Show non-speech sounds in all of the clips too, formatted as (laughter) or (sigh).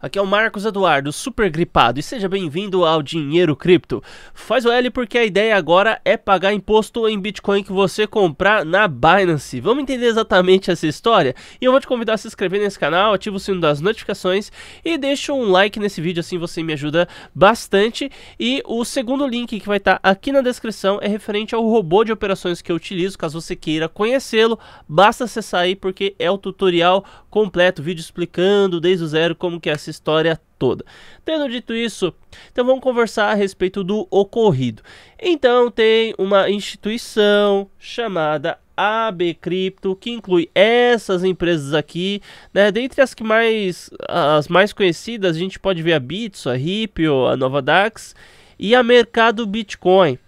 Aqui é o Marcos Eduardo, super gripado, e seja bem-vindo ao Dinheiro Cripto. Faz o L porque a ideia agora é pagar imposto em Bitcoin que você comprar na Binance. Vamos entender exatamente essa história? E eu vou te convidar a se inscrever nesse canal, ativa o sino das notificações e deixa um like nesse vídeo, assim você me ajuda bastante. E o segundo link que vai estar tá aqui na descrição é referente ao robô de operações que eu utilizo, caso você queira conhecê-lo, basta acessar aí porque é o tutorial completo, vídeo explicando desde o zero como que é essa história toda. Tendo dito isso, então vamos conversar a respeito do ocorrido. Então tem uma instituição chamada AB Cripto, que inclui essas empresas aqui, né? Dentre as que mais as mais conhecidas, a gente pode ver a Bitso, a Ripio, a Nova Dax e a Mercado Bitcoin.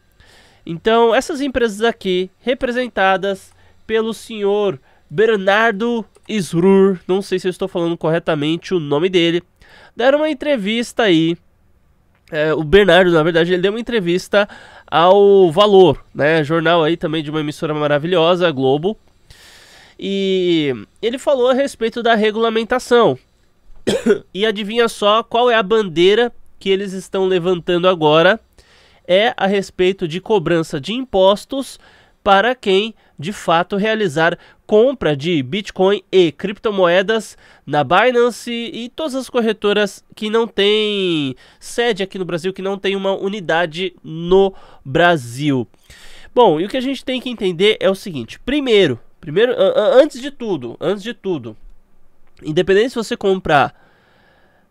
Então, essas empresas aqui, representadas pelo senhor Bernardo Isrur, não sei se eu estou falando corretamente o nome dele, deram uma entrevista aí. É, o Bernardo, na verdade, ele deu uma entrevista ao Valor, né? Jornal aí também de uma emissora maravilhosa, a Globo. E ele falou a respeito da regulamentação. (coughs) e adivinha só qual é a bandeira que eles estão levantando agora? É a respeito de cobrança de impostos para quem de fato realizar compra de Bitcoin e criptomoedas na Binance e todas as corretoras que não têm sede aqui no Brasil, que não tem uma unidade no Brasil. Bom, e o que a gente tem que entender é o seguinte: primeiro, primeiro, antes de tudo, antes de tudo, independente se você comprar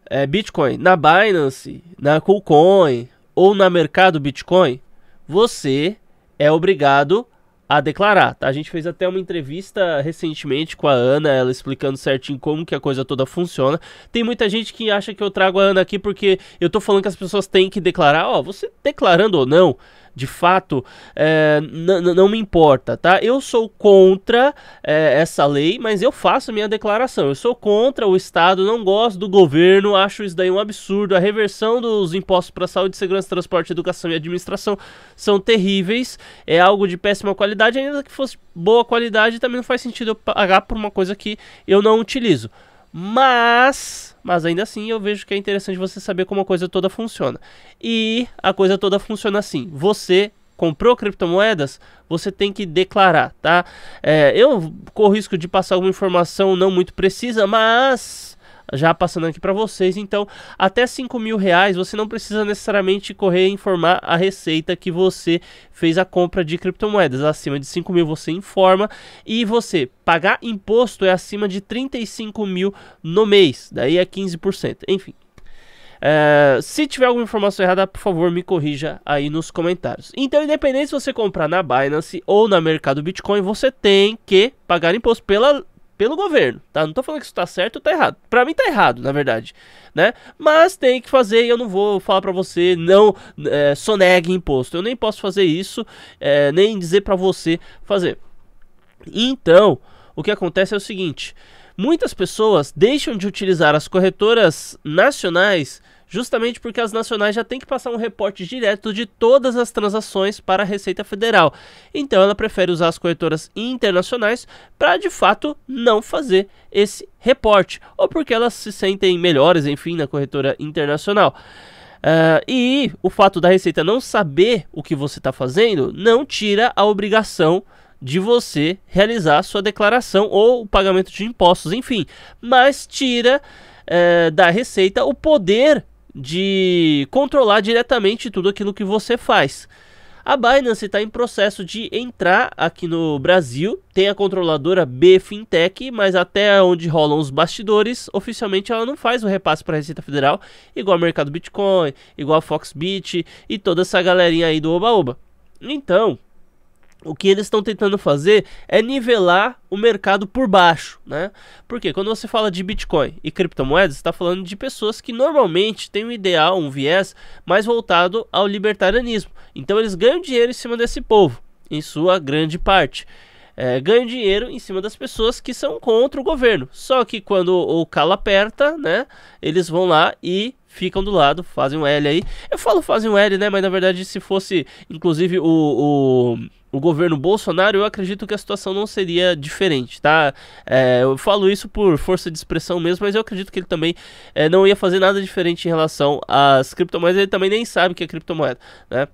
é, Bitcoin na Binance, na KuCoin ou na Mercado Bitcoin, você é obrigado a a declarar, tá? A gente fez até uma entrevista recentemente com a Ana, ela explicando certinho como que a coisa toda funciona. Tem muita gente que acha que eu trago a Ana aqui porque eu tô falando que as pessoas têm que declarar, ó, você declarando ou não, de fato, é, não me importa, tá? Eu sou contra é, essa lei, mas eu faço minha declaração. Eu sou contra o Estado, não gosto do governo, acho isso daí um absurdo. A reversão dos impostos para saúde, segurança, transporte, educação e administração são terríveis. É algo de péssima qualidade, ainda que fosse boa qualidade, também não faz sentido eu pagar por uma coisa que eu não utilizo. Mas, mas ainda assim eu vejo que é interessante você saber como a coisa toda funciona. E a coisa toda funciona assim. Você comprou criptomoedas, você tem que declarar, tá? É, eu corro risco de passar alguma informação não muito precisa, mas já passando aqui para vocês. Então, até 5 mil reais você não precisa necessariamente correr e informar a receita que você fez a compra de criptomoedas. Acima de 5 mil você informa e você pagar imposto é acima de 35 mil no mês, daí é 15%. Enfim, é, se tiver alguma informação errada, por favor, me corrija aí nos comentários. Então, independente se você comprar na Binance ou na Mercado Bitcoin, você tem que pagar imposto pela pelo governo, tá? Não tô falando que isso tá certo ou tá errado. Pra mim tá errado, na verdade, né? Mas tem que fazer e eu não vou falar pra você não é, sonegue imposto. Eu nem posso fazer isso, é, nem dizer pra você fazer. Então, o que acontece é o seguinte: muitas pessoas deixam de utilizar as corretoras nacionais justamente porque as nacionais já têm que passar um reporte direto de todas as transações para a Receita Federal. Então ela prefere usar as corretoras internacionais para de fato não fazer esse reporte, ou porque elas se sentem melhores, enfim, na corretora internacional. Uh, e o fato da Receita não saber o que você está fazendo não tira a obrigação de você realizar sua declaração ou o pagamento de impostos, enfim, mas tira eh, da Receita o poder de controlar diretamente tudo aquilo que você faz. A Binance está em processo de entrar aqui no Brasil. Tem a controladora B Fintech, mas até onde rolam os bastidores, oficialmente ela não faz o repasse para a Receita Federal, igual ao mercado Bitcoin, igual a Foxbit e toda essa galerinha aí do Oba Oba. Então, o que eles estão tentando fazer é nivelar o mercado por baixo, né? Porque quando você fala de Bitcoin e criptomoedas, está falando de pessoas que normalmente têm um ideal, um viés mais voltado ao libertarianismo. Então eles ganham dinheiro em cima desse povo, em sua grande parte é, ganha dinheiro em cima das pessoas que são contra o governo. Só que quando o calo aperta, né, eles vão lá e ficam do lado, fazem um L aí. Eu falo fazem um L, né, mas na verdade se fosse, inclusive, o, o, o governo Bolsonaro, eu acredito que a situação não seria diferente, tá? É, eu falo isso por força de expressão mesmo, mas eu acredito que ele também é, não ia fazer nada diferente em relação às criptomoedas, ele também nem sabe o que é criptomoeda, né?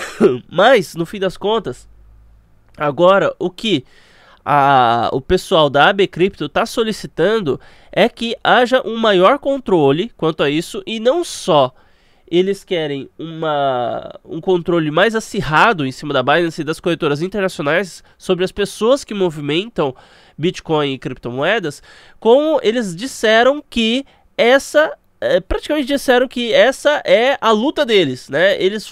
(coughs) Mas, no fim das contas, Agora, o que a, o pessoal da AB Cripto está solicitando é que haja um maior controle quanto a isso e não só eles querem uma, um controle mais acirrado em cima da Binance e das corretoras internacionais sobre as pessoas que movimentam Bitcoin e criptomoedas, como eles disseram que essa é, praticamente disseram que essa é a luta deles, né? Eles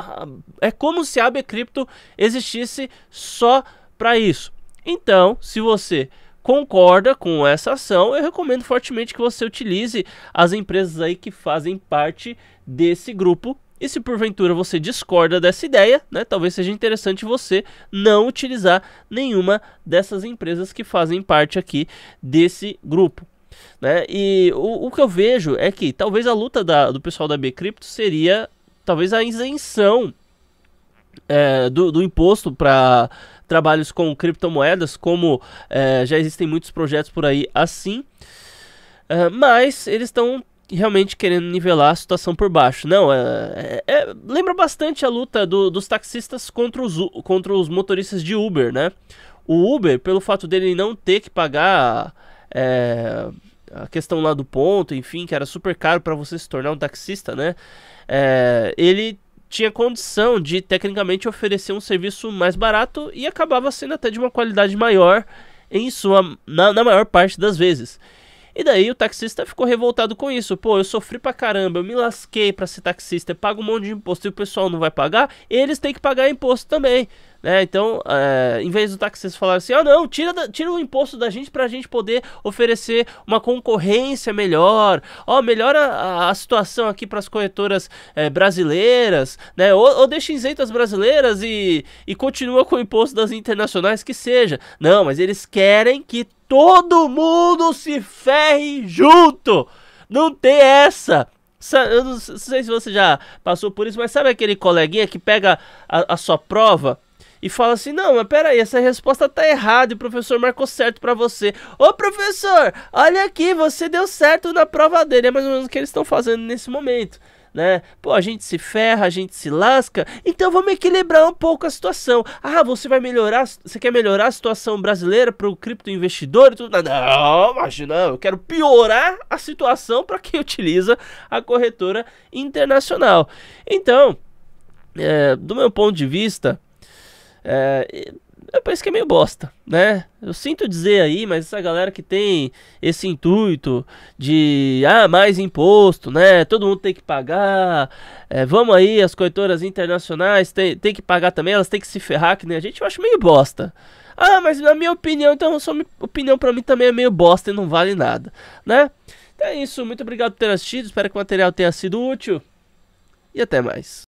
ah, é como se a AB Cripto existisse só para isso. Então, se você concorda com essa ação, eu recomendo fortemente que você utilize as empresas aí que fazem parte desse grupo. E se porventura você discorda dessa ideia, né, talvez seja interessante você não utilizar nenhuma dessas empresas que fazem parte aqui desse grupo. Né? E o, o que eu vejo é que talvez a luta da, do pessoal da B Cripto seria talvez a isenção é, do, do imposto para trabalhos com criptomoedas, como é, já existem muitos projetos por aí assim. É, mas eles estão realmente querendo nivelar a situação por baixo. Não, é, é, é, lembra bastante a luta do, dos taxistas contra os, contra os motoristas de Uber, né? O Uber, pelo fato dele não ter que pagar é, a questão lá do ponto, enfim, que era super caro para você se tornar um taxista, né? É, ele tinha condição de tecnicamente oferecer um serviço mais barato e acabava sendo até de uma qualidade maior em sua na, na maior parte das vezes. E daí o taxista ficou revoltado com isso. Pô, eu sofri pra caramba, eu me lasquei pra ser taxista, eu pago um monte de imposto e o pessoal não vai pagar, eles têm que pagar imposto também. Né? Então, é, em vez do taxista falar assim, ah não, tira, da, tira o imposto da gente para a gente poder oferecer uma concorrência melhor, ó, melhora a, a, situação aqui para as corretoras é, brasileiras, né? Ou, ou deixa isento as brasileiras e, e continua com o imposto das internacionais que seja. Não, mas eles querem que todo mundo se ferre junto. Não tem essa. Eu não sei se você já passou por isso, mas sabe aquele coleguinha que pega a, a sua prova e fala assim: "Não, mas pera aí, essa resposta tá errada, e o professor marcou certo para você". Ô, professor, olha aqui, você deu certo na prova dele. É mais ou menos o que eles estão fazendo nesse momento. Né? Pô, a gente se ferra, a gente se lasca, então vamos equilibrar um pouco a situação. Ah, você vai melhorar, você quer melhorar a situação brasileira para o criptoinvestidor e tudo? Não, imagina, eu quero piorar a situação para quem (laughs) utiliza a corretora internacional. Então, é, do meu ponto de vista, é, penso que é meio bosta, né? Eu sinto dizer aí, mas essa galera que tem esse intuito de ah, mais imposto, né? Todo mundo tem que pagar. É, vamos aí, as corretoras internacionais tem, tem que pagar também, elas têm que se ferrar, que nem a gente, eu acho meio bosta. Ah, mas na minha opinião, então sua opinião para mim também é meio bosta e não vale nada, né? Então é isso, muito obrigado por ter assistido, espero que o material tenha sido útil e até mais.